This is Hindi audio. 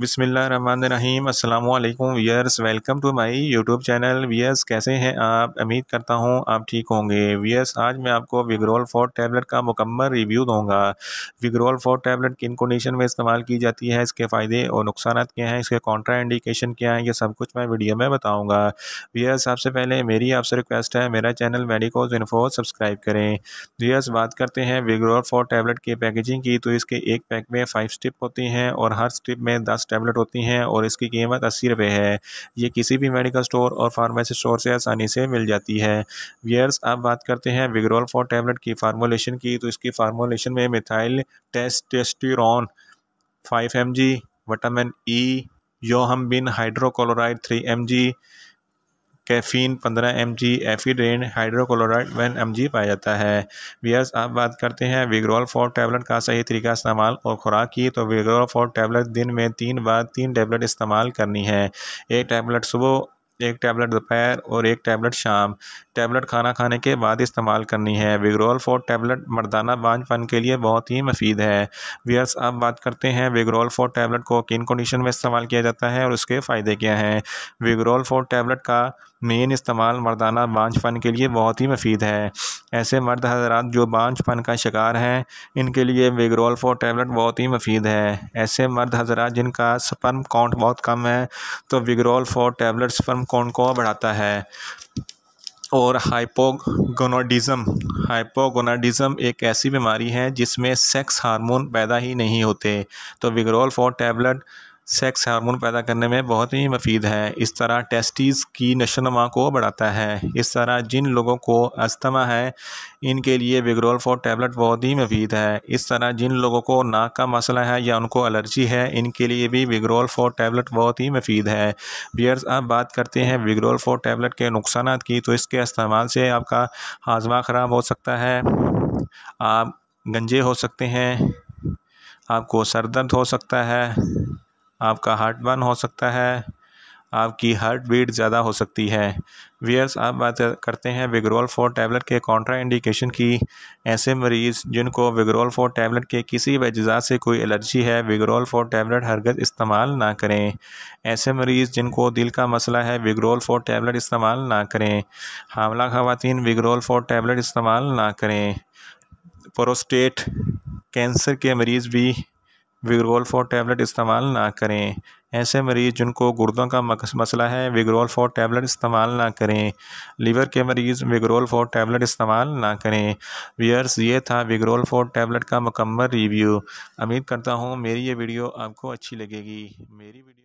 बिसमीम अल्लाम viewers welcome to my YouTube channel viewers कैसे हैं आप उम्मीद करता हूं आप ठीक होंगे वीयर्स आज मैं आपको विग्रोल फोर टैबलेट का मुकम्मल रिव्यू दूंगा विग्रोल फोर टैबलेट किन कंडीशन में इस्तेमाल की जाती है इसके फ़ायदे और नुकसान क्या हैं इसके कॉन्ट्रा इंडिकेशन क्या हैं ये सब कुछ मैं वीडियो में बताऊँगा वीयर्स आपसे पहले मेरी आपसे रिक्वेस्ट है मेरा चैनल मेडिकोज इन्फो सब्सक्राइब करें वीयर्स बात करते हैं विग्रोल फोर टैबलेट की पैकेजिंग की तो इसके एक पैक में फ़ाइव स्टिप होती हैं और हर स्टिप में दस टैबलेट होती हैं और इसकी कीमत अस्सी रुपये है ये किसी भी मेडिकल स्टोर और फार्मेसी स्टोर से आसानी से मिल जाती है वियर्स अब बात करते हैं विग्रोल फॉर टैबलेट की फार्मोलेशन की तो इसकी फार्मोलेशन में methyl testosterone five M G vitamin E yohimbine hydrochloride three M G caffeine 15 M G ephedrine hydrochloride one M G पाया जाता है वियर्स आप बात करते हैं विग्रोल फॉर टैबलेट का सही तरीका इस्तेमाल और खुराक की तो विग्रोल फॉर टैबलेट दिन में तीन बार तीन टैबलेट इस्तेमाल करनी है एक टैबलेट सुबह एक टैबलेट दोपहर और एक टैबलेट शाम टैबलेट खाना खाने के बाद इस्तेमाल करनी है विग्रोल फोर टैबलेट मर्दाना बांझपन के लिए बहुत ही मफीद है वियर्स अब बात करते हैं विग्रोल फोर टैबलेट को किन कंडीशन में इस्तेमाल किया जाता है और उसके फ़ायदे क्या हैं विग्रोल फोर टैबलेट का मेन इस्तेमाल मर्दाना बांझपन फन के लिए बहुत ही मफीद है ऐसे मर्द हजरात जो बांझपन फन का शिकार हैं इनके लिए विग्रोल फोर टैबलेट बहुत ही मफीद है ऐसे मर्द हजरात जिनका स्पर्म काउंट बहुत कम है तो विग्रोल फोर टैबलेट स्पर्म कोणकोवा बढ़ाता है और हाइपोगोनाडिज़म हाइपोगोनाडिज़म एक ऐसी बीमारी है जिसमें सेक्स हार्मोन पैदा ही नहीं होते तो Vigrol for tablet sex hormone पैदा करने में बहुत ही मफीद है इस तरह टेस्टिस की नशोनमा को बढ़ाता है इस तरह जिन लोगों को अस्थमा है इनके लिए बिगरोल फॉर टैबलेट बहुत ही मफीद है इस तरह जिन लोगों को नाक का मसला है या उनको एलर्जी है इनके लिए भी बिगरोल फोर टैबलेट बहुत ही मफीद है बियर्स अब बात करते हैं बिगरोल फोर टैबलेट के नुकसान की तो इसके इस्तेमाल से आपका हाजमा ख़राब हो सकता है आप गंजे हो सकते हैं आपको सर दर्द हो सकता है आपका हार्ट बर्न हो सकता है आपकी हार्ट बीट ज़्यादा हो सकती है वियर्स आप बात करते हैं विग्रोल फोर टैबलेट के कॉन्ट्रा इंडिकेशन की ऐसे मरीज़ जिनको विग्रोल फोर टैबलेट के किसी वजह से कोई एलर्जी है विग्रोल फोर टैबलेट हरगत इस्तेमाल ना करें ऐसे मरीज़ जिनको दिल का मसला है विग्रोल फोर टैबलेट इस्तेमाल ना करें हामला खातन विग्रोल फोर टैबलेट इस्तेमाल ना करें प्रोस्टेट कैंसर के मरीज़ भी विग्रोल फोर टैबलेट इस्तेमाल ना करें ऐसे मरीज़ जिनको गुर्दों का मसला है विग्रोल फोर टैबलेट इस्तेमाल ना करें लीवर के मरीज़ विग्रोल फोर टैबलेट इस्तेमाल ना करें वियर्स ये था विग्रोल फोर टैबलेट का मुकम्मल रिव्यू उम्मीद करता हूँ मेरी ये वीडियो आपको अच्छी लगेगी मेरी वीडियो